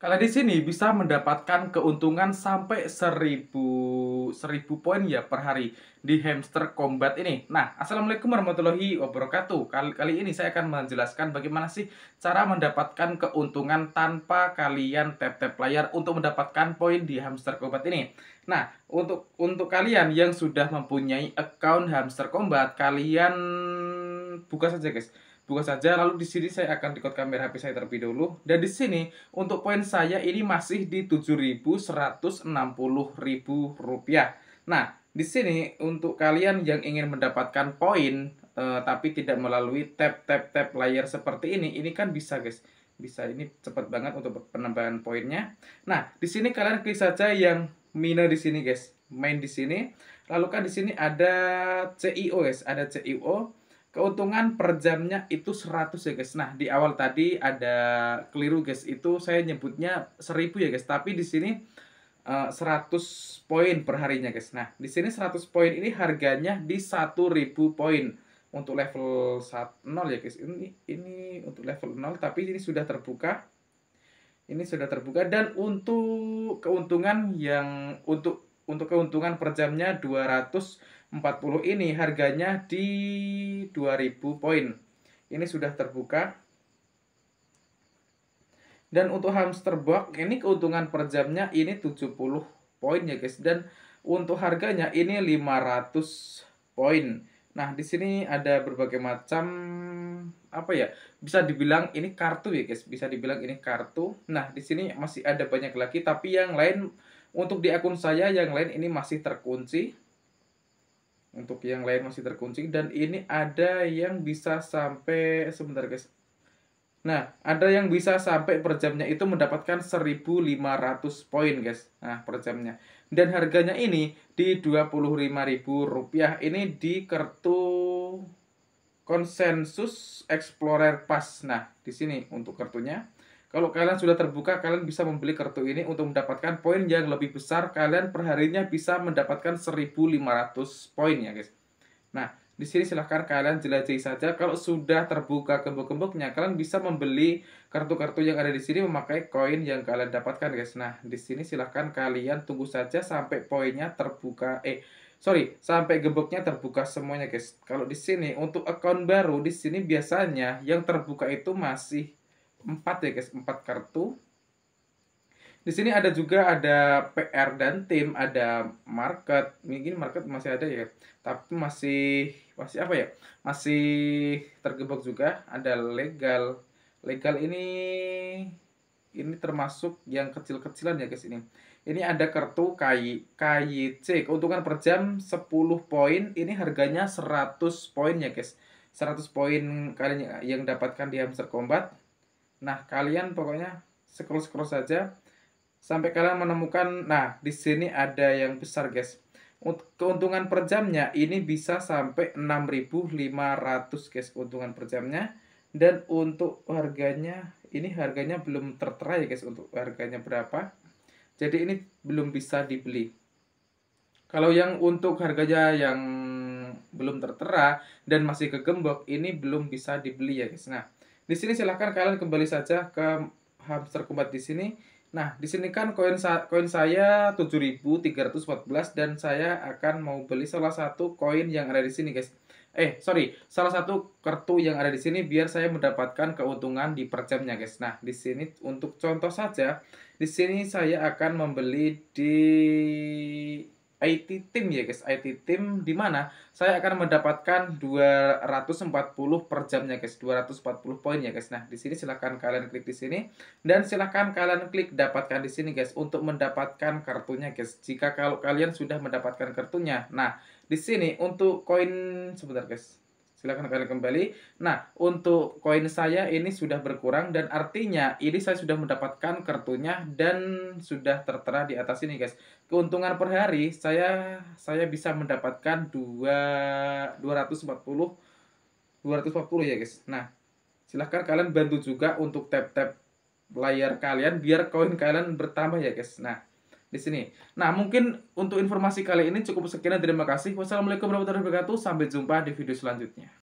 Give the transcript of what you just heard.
Kalau di sini bisa mendapatkan keuntungan sampai 1000 1000 poin ya per hari di hamster combat ini. Nah, Assalamualaikum warahmatullahi wabarakatuh. Kali, kali ini saya akan menjelaskan bagaimana sih cara mendapatkan keuntungan tanpa kalian tap-tap layar untuk mendapatkan poin di hamster combat ini. Nah, untuk untuk kalian yang sudah mempunyai account hamster combat, kalian buka saja guys buka saja lalu di sini saya akan record kamera HP saya terlebih dahulu dan di sini untuk poin saya ini masih di 7.160.000 rupiah nah di sini untuk kalian yang ingin mendapatkan poin eh, tapi tidak melalui tap tap tap layar seperti ini ini kan bisa guys bisa ini cepat banget untuk penambahan poinnya nah di sini kalian klik saja yang mina di sini guys main di sini lalu kan di sini ada CIO guys ada CIO keuntungan per jamnya itu 100 ya guys. Nah, di awal tadi ada keliru guys. Itu saya nyebutnya 1000 ya guys, tapi di sini uh, eh, 100 poin per harinya guys. Nah, di sini 100 poin ini harganya di 1000 poin untuk level 0 ya guys. Ini ini untuk level 0 tapi ini sudah terbuka. Ini sudah terbuka dan untuk keuntungan yang untuk untuk keuntungan per jamnya 200 40 ini harganya di 2000 poin. Ini sudah terbuka. Dan untuk hamster box ini keuntungan per jamnya ini 70 poin ya guys dan untuk harganya ini 500 poin. Nah, di sini ada berbagai macam apa ya? Bisa dibilang ini kartu ya guys, bisa dibilang ini kartu. Nah, di sini masih ada banyak lagi tapi yang lain untuk di akun saya yang lain ini masih terkunci untuk yang lain masih terkunci dan ini ada yang bisa sampai sebentar guys. Nah, ada yang bisa sampai per jamnya itu mendapatkan 1500 poin guys. Nah, per jamnya. Dan harganya ini di rp rupiah Ini di kartu konsensus Explorer Pass. Nah, di sini untuk kartunya. Kalau kalian sudah terbuka, kalian bisa membeli kartu ini untuk mendapatkan poin yang lebih besar. Kalian perharinya bisa mendapatkan 1500 poin ya guys. Nah, di sini silahkan kalian jelajahi saja. Kalau sudah terbuka gembok-gemboknya, kalian bisa membeli kartu-kartu yang ada di sini memakai koin yang kalian dapatkan guys. Nah, di sini silahkan kalian tunggu saja sampai poinnya terbuka. Eh, sorry sampai gemboknya terbuka semuanya guys kalau di sini untuk account baru di sini biasanya yang terbuka itu masih 4 ya guys, 4 kartu. Di sini ada juga ada PR dan tim, ada market. Mungkin market masih ada ya, tapi masih masih apa ya? Masih tergebok juga. Ada legal. Legal ini ini termasuk yang kecil-kecilan ya guys ini. Ini ada kartu KY, KYC, keuntungan per jam 10 poin. Ini harganya 100 poin ya guys. 100 poin kalian yang dapatkan di Hamster Combat Nah, kalian pokoknya scroll-scroll saja sampai kalian menemukan nah di sini ada yang besar, guys. Keuntungan per jamnya ini bisa sampai 6.500, guys, keuntungan per jamnya. Dan untuk harganya ini harganya belum tertera ya, guys, untuk harganya berapa. Jadi ini belum bisa dibeli. Kalau yang untuk harganya yang belum tertera dan masih kegembok ini belum bisa dibeli ya guys. Nah, di sini silahkan kalian kembali saja ke hamster kumbat di sini. Nah, di sini kan koin sa koin saya 7314 dan saya akan mau beli salah satu koin yang ada di sini, guys. Eh, sorry, salah satu kartu yang ada di sini biar saya mendapatkan keuntungan di per jamnya, guys. Nah, di sini untuk contoh saja, di sini saya akan membeli di IT Team ya guys, IT Team di mana saya akan mendapatkan 240 per jamnya guys, 240 poin ya guys. Nah, di sini silahkan kalian klik di sini dan silahkan kalian klik dapatkan di sini guys untuk mendapatkan kartunya guys. Jika kalau kalian sudah mendapatkan kartunya. Nah, di sini untuk koin sebentar guys. Silahkan kalian kembali. Nah, untuk koin saya ini sudah berkurang dan artinya ini saya sudah mendapatkan kartunya dan sudah tertera di atas ini, guys. Keuntungan per hari saya saya bisa mendapatkan 2 240 240 ya, guys. Nah, silahkan kalian bantu juga untuk tap-tap layar kalian biar koin kalian bertambah ya, guys. Nah, di sini. Nah, mungkin untuk informasi kali ini cukup sekian. Terima kasih. Wassalamualaikum warahmatullahi wabarakatuh. Sampai jumpa di video selanjutnya.